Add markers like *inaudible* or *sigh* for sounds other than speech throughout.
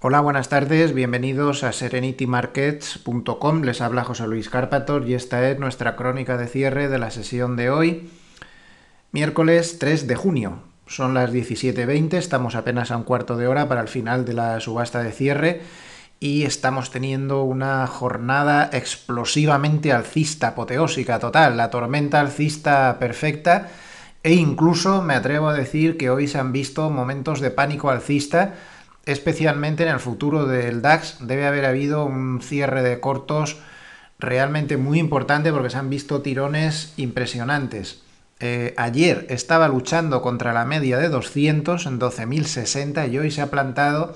Hola, buenas tardes, bienvenidos a serenitymarkets.com. Les habla José Luis Carpator y esta es nuestra crónica de cierre de la sesión de hoy, miércoles 3 de junio. Son las 17.20, estamos apenas a un cuarto de hora para el final de la subasta de cierre y estamos teniendo una jornada explosivamente alcista, apoteósica, total, la tormenta alcista perfecta e incluso me atrevo a decir que hoy se han visto momentos de pánico alcista especialmente en el futuro del DAX, debe haber habido un cierre de cortos realmente muy importante porque se han visto tirones impresionantes. Eh, ayer estaba luchando contra la media de 200 en 12.060 y hoy se ha plantado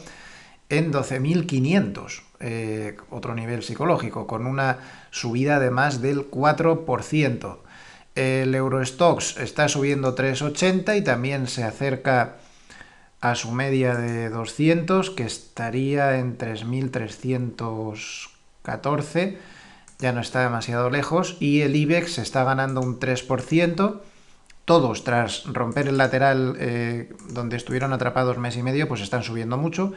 en 12.500, eh, otro nivel psicológico, con una subida de más del 4%. El Eurostox está subiendo 3,80 y también se acerca a su media de 200, que estaría en 3.314, ya no está demasiado lejos, y el IBEX está ganando un 3%, todos tras romper el lateral eh, donde estuvieron atrapados mes y medio, pues están subiendo mucho.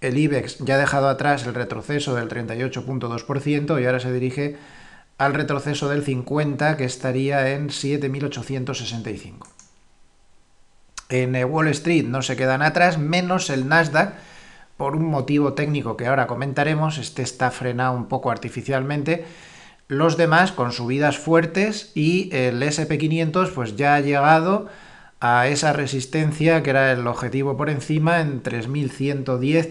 El IBEX ya ha dejado atrás el retroceso del 38.2% y ahora se dirige al retroceso del 50 que estaría en 7.865. En eh, Wall Street no se quedan atrás, menos el Nasdaq, por un motivo técnico que ahora comentaremos, este está frenado un poco artificialmente. Los demás con subidas fuertes y el SP500 pues ya ha llegado a esa resistencia que era el objetivo por encima en 3110,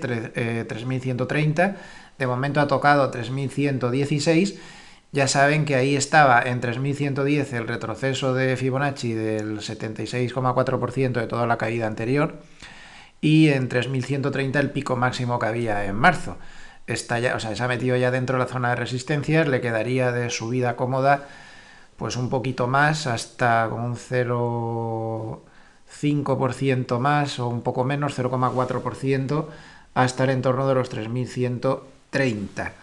3130. Eh, De momento ha tocado 3116 ya saben que ahí estaba en 3110 el retroceso de Fibonacci del 76,4% de toda la caída anterior y en 3130 el pico máximo que había en marzo. Está ya, o sea, se ha metido ya dentro de la zona de resistencias, le quedaría de subida cómoda pues un poquito más hasta un 0,5% más o un poco menos, 0,4% hasta el entorno de los 3130.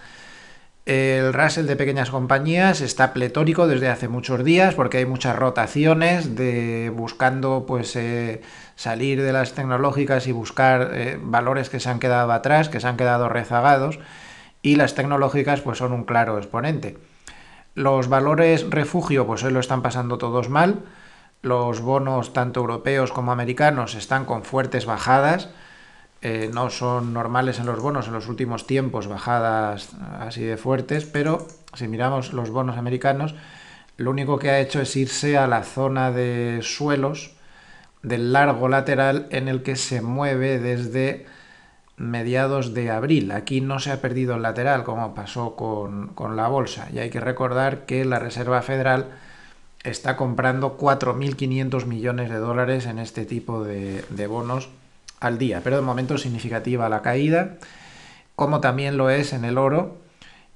El Russell de pequeñas compañías está pletórico desde hace muchos días porque hay muchas rotaciones de buscando pues, eh, salir de las tecnológicas y buscar eh, valores que se han quedado atrás, que se han quedado rezagados y las tecnológicas pues son un claro exponente. Los valores refugio pues hoy lo están pasando todos mal. Los bonos tanto europeos como americanos están con fuertes bajadas eh, no son normales en los bonos en los últimos tiempos, bajadas así de fuertes, pero si miramos los bonos americanos, lo único que ha hecho es irse a la zona de suelos del largo lateral en el que se mueve desde mediados de abril. Aquí no se ha perdido el lateral como pasó con, la bolsa. Y hay que recordar que la Reserva Federal está comprando 4.500 millones de dólares en este tipo de bonos al día, pero de momento significativa la caída, como también lo es en el oro,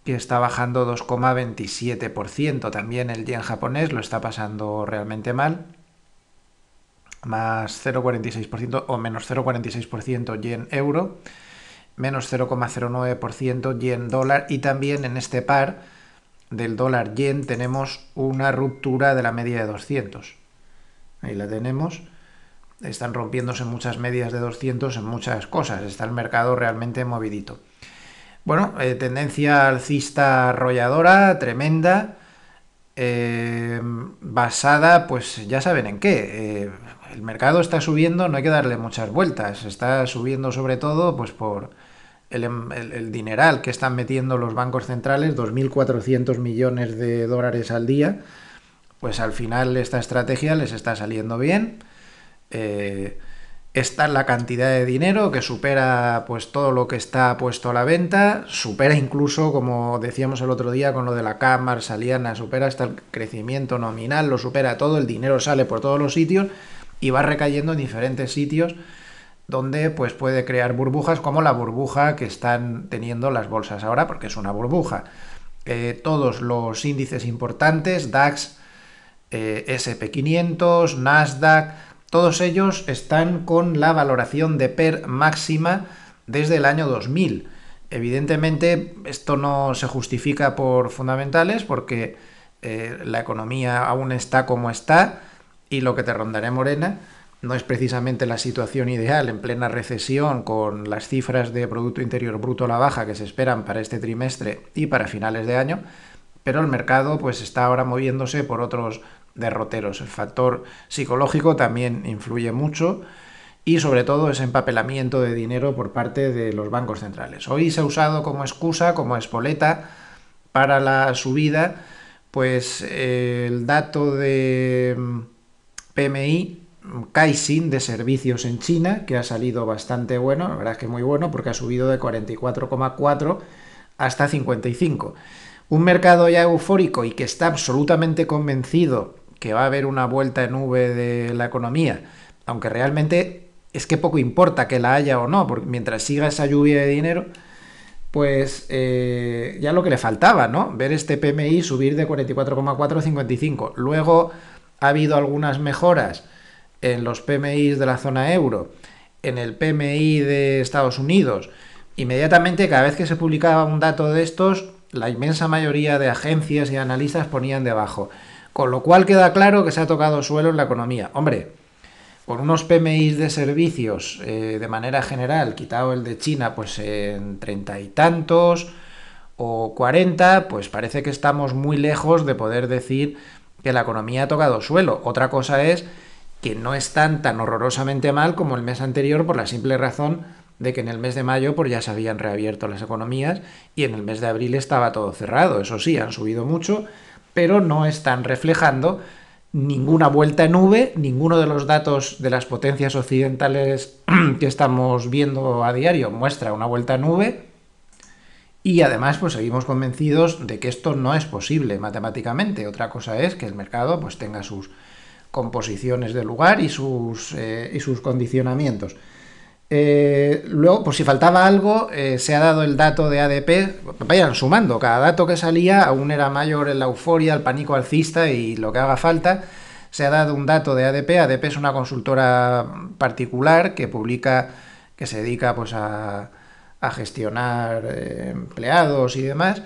que está bajando 2,27%. También el yen japonés lo está pasando realmente mal, más 0,46% o menos 0,46% yen euro, menos 0,09% yen dólar y también en este par del dólar yen tenemos una ruptura de la media de 200. Ahí la tenemos. Están rompiéndose muchas medias de 200 en muchas cosas. Está el mercado realmente movidito. Bueno, eh, tendencia alcista arrolladora, tremenda, eh, basada, pues ya saben en qué. Eh, el mercado está subiendo, no hay que darle muchas vueltas. Está subiendo sobre todo pues por el, em, el dineral que están metiendo los bancos centrales, 2.400 millones de dólares al día. Pues al final esta estrategia les está saliendo bien esta eh, está la cantidad de dinero que supera pues todo lo que está puesto a la venta, supera incluso, como decíamos el otro día con lo de la cámara saliana, supera hasta el crecimiento nominal, lo supera todo, el dinero sale por todos los sitios y va recayendo en diferentes sitios donde pues puede crear burbujas como la burbuja que están teniendo las bolsas ahora porque es una burbuja. Eh, todos los índices importantes, DAX, eh, SP500, Nasdaq, todos ellos están con la valoración de PER máxima desde el año 2000. Evidentemente, esto no se justifica por fundamentales porque eh, la economía aún está como está y lo que te rondaré Morena no es precisamente la situación ideal en plena recesión con las cifras de Producto Interior Bruto a la baja que se esperan para este trimestre y para finales de año, pero el mercado pues está ahora moviéndose por otros derroteros. El factor psicológico también influye mucho y sobre todo ese empapelamiento de dinero por parte de los bancos centrales. Hoy se ha usado como excusa, como espoleta para la subida, pues eh, el dato de mm, PMI, mm, Caixin de servicios en China, que ha salido bastante bueno, la verdad es que muy bueno, porque ha subido de 44,4 hasta 55. Un mercado ya eufórico y que está absolutamente convencido que va a haber una vuelta en V de la economía, aunque realmente es que poco importa que la haya o no, porque mientras siga esa lluvia de dinero, pues eh, ya lo que le faltaba, ¿no? Ver este PMI subir de 44,4 a 55. Luego ha habido algunas mejoras en los PMI de la zona euro, en el PMI de Estados Unidos. Inmediatamente, cada vez que se publicaba un dato de estos, la inmensa mayoría de agencias y analistas ponían debajo con lo cual queda claro que se ha tocado suelo en la economía. Hombre, con unos PMI de servicios eh, de manera general, quitado el de China, pues en treinta y tantos o cuarenta, pues parece que estamos muy lejos de poder decir que la economía ha tocado suelo. Otra cosa es que no están tan horrorosamente mal como el mes anterior por la simple razón de que en el mes de mayo pues ya se habían reabierto las economías y en el mes de abril estaba todo cerrado. Eso sí, han subido mucho, pero no están reflejando ninguna vuelta en V, ninguno de los datos de las potencias occidentales *clears throat* que estamos viendo a diario muestra una vuelta en V. Y además, pues seguimos convencidos de que esto no es posible matemáticamente. Otra cosa es que el mercado pues, tenga sus composiciones de lugar y sus eh, condicionamientos. Eh, luego, por si faltaba algo, eh, se ha dado el dato de ADP. Vayan sumando, cada dato que salía aún era mayor en la euforia, el pánico alcista y lo que haga falta. Se ha dado un dato de ADP. ADP es una consultora particular que publica, que se dedica pues, a, gestionar eh, empleados y demás.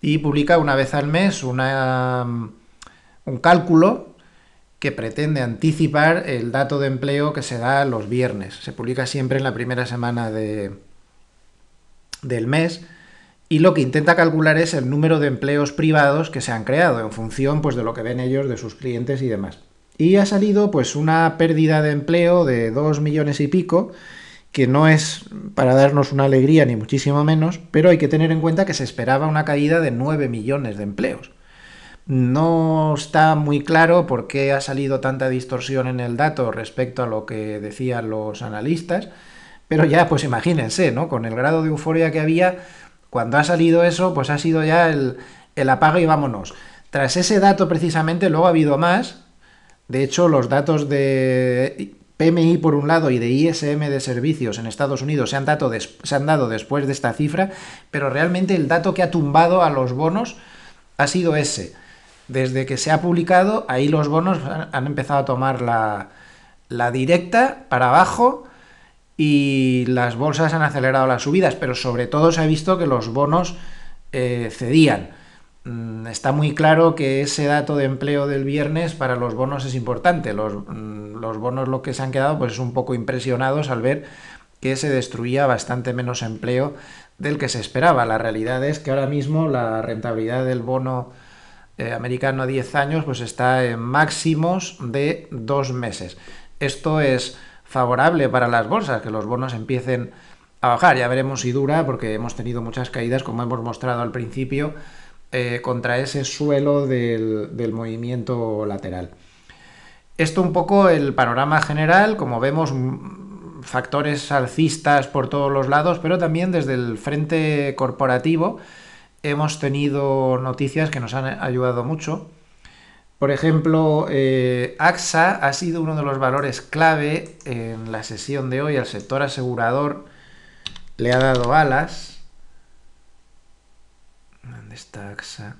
Y publica una vez al mes una, mm, un cálculo que pretende anticipar el dato de empleo que se da los viernes. Se publica siempre en la primera semana de, del mes y lo que intenta calcular es el número de empleos privados que se han creado en función pues, de lo que ven ellos de sus clientes y demás. Y ha salido pues una pérdida de empleo de 2 millones y pico, que no es para darnos una alegría ni muchísimo menos, pero hay que tener en cuenta que se esperaba una caída de 9 millones de empleos. No está muy claro por qué ha salido tanta distorsión en el dato respecto a lo que decían los analistas, pero ya pues imagínense, ¿no? Con el grado de euforia que había, cuando ha salido eso, pues ha sido ya el, apago y vámonos. Tras ese dato precisamente luego ha habido más. De hecho, los datos de PMI por un lado y de ISM de servicios en Estados Unidos se han, se han dado después de esta cifra, pero realmente el dato que ha tumbado a los bonos ha sido ese. Desde que se ha publicado, ahí los bonos han, empezado a tomar la, directa para abajo y las bolsas han acelerado las subidas, pero sobre todo se ha visto que los bonos eh, cedían. Mm, está muy claro que ese dato de empleo del viernes para los bonos es importante. Los, mm, los bonos lo que se han quedado pues es un poco impresionados al ver que se destruía bastante menos empleo del que se esperaba. La realidad es que ahora mismo la rentabilidad del bono eh, americano a 10 años pues está en máximos de dos meses. Esto es favorable para las bolsas, que los bonos empiecen a bajar. Ya veremos si dura, porque hemos tenido muchas caídas, como hemos mostrado al principio, eh, contra ese suelo del, del movimiento lateral. Esto un poco el panorama general, como vemos factores alcistas por todos los lados, pero también desde el frente corporativo, hemos tenido noticias que nos han ayudado mucho. Por ejemplo, eh, AXA ha sido uno de los valores clave en la sesión de hoy. Al sector asegurador le ha dado alas. ¿Dónde está AXA?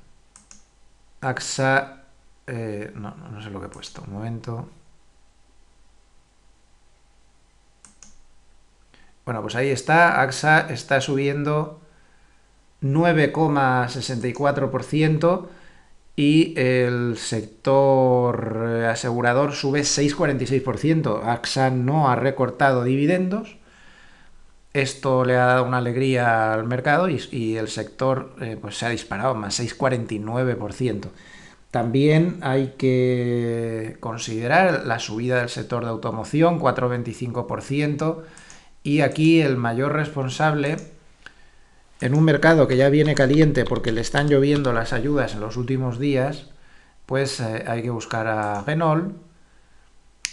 AXA... Eh, no, no sé lo que he puesto. Un momento. Bueno, pues ahí está. AXA está subiendo 9,64% y el sector eh, asegurador sube 6,46%. AXA no ha recortado dividendos. Esto le ha dado una alegría al mercado y, el sector eh, pues se ha disparado más 6,49%. También hay que considerar la subida del sector de automoción, 4,25%, y aquí el mayor responsable en un mercado que ya viene caliente porque le están lloviendo las ayudas en los últimos días, pues eh, hay que buscar a Renault.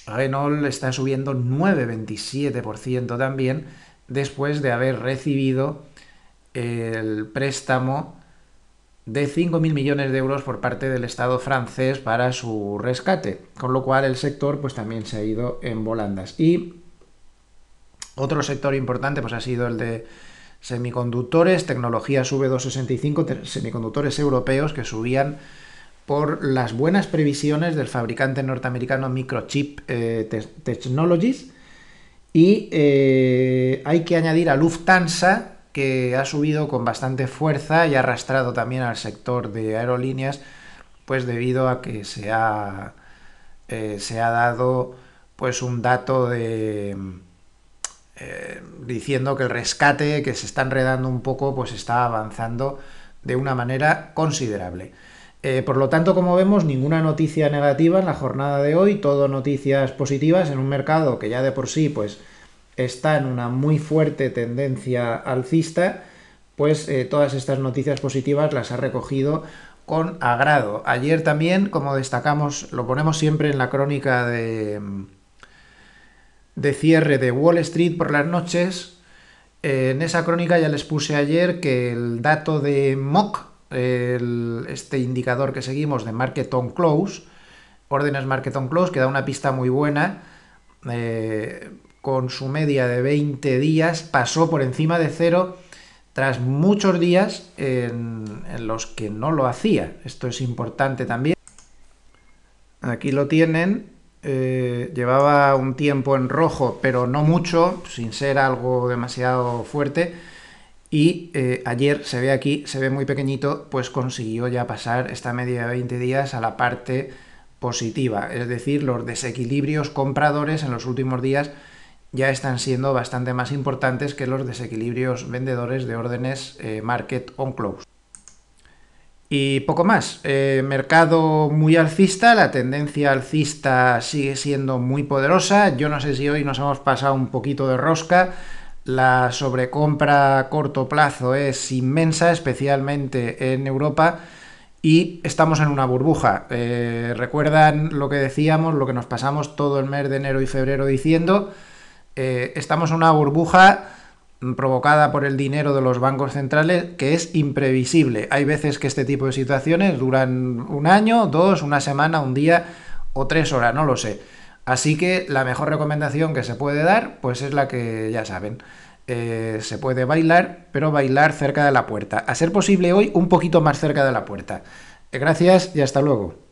Renault está subiendo 9,27% también después de haber recibido el préstamo de 5.000 millones de euros por parte del Estado francés para su rescate, con lo cual el sector pues también se ha ido en volandas. Y otro sector importante pues ha sido el de semiconductores, tecnologías V265, semiconductores europeos que subían por las buenas previsiones del fabricante norteamericano Microchip eh, Technologies. Y eh, hay que añadir a Lufthansa, que ha subido con bastante fuerza y ha arrastrado también al sector de aerolíneas, pues debido a que se ha, eh, se ha dado pues un dato de eh, diciendo que el rescate que se está enredando un poco, pues está avanzando de una manera considerable. Eh, por lo tanto, como vemos, ninguna noticia negativa en la jornada de hoy, todo noticias positivas en un mercado que ya de por sí pues, está en una muy fuerte tendencia alcista, pues eh, todas estas noticias positivas las ha recogido con agrado. Ayer también, como destacamos, lo ponemos siempre en la crónica de, mm, de cierre de Wall Street por las noches, eh, en esa crónica ya les puse ayer que el dato de MOC, este indicador que seguimos de Market on Close, órdenes Market on Close, que da una pista muy buena, eh, con su media de 20 días, pasó por encima de cero tras muchos días en los que no lo hacía. Esto es importante también. Aquí lo tienen, eh, llevaba un tiempo en rojo, pero no mucho, sin ser algo demasiado fuerte. Y eh, ayer se ve aquí, se ve muy pequeñito, pues consiguió ya pasar esta media de 20 días a la parte positiva. Es decir, los desequilibrios compradores en los últimos días ya están siendo bastante más importantes que los desequilibrios vendedores de órdenes eh, market on close. Y poco más. Eh, mercado muy alcista, la tendencia alcista sigue siendo muy poderosa. Yo no sé si hoy nos hemos pasado un poquito de rosca. La sobrecompra a corto plazo es inmensa, especialmente en Europa, y estamos en una burbuja. Eh, ¿Recuerdan lo que decíamos, lo que nos pasamos todo el mes de enero y febrero diciendo? Eh, estamos en una burbuja provocada por el dinero de los bancos centrales que es imprevisible. Hay veces que este tipo de situaciones duran un año, dos, una semana, un día o tres horas, no lo sé. Así que la mejor recomendación que se puede dar, pues es la que ya saben. Eh, se puede bailar, pero bailar cerca de la puerta. A ser posible hoy, un poquito más cerca de la puerta. Eh, gracias y hasta luego.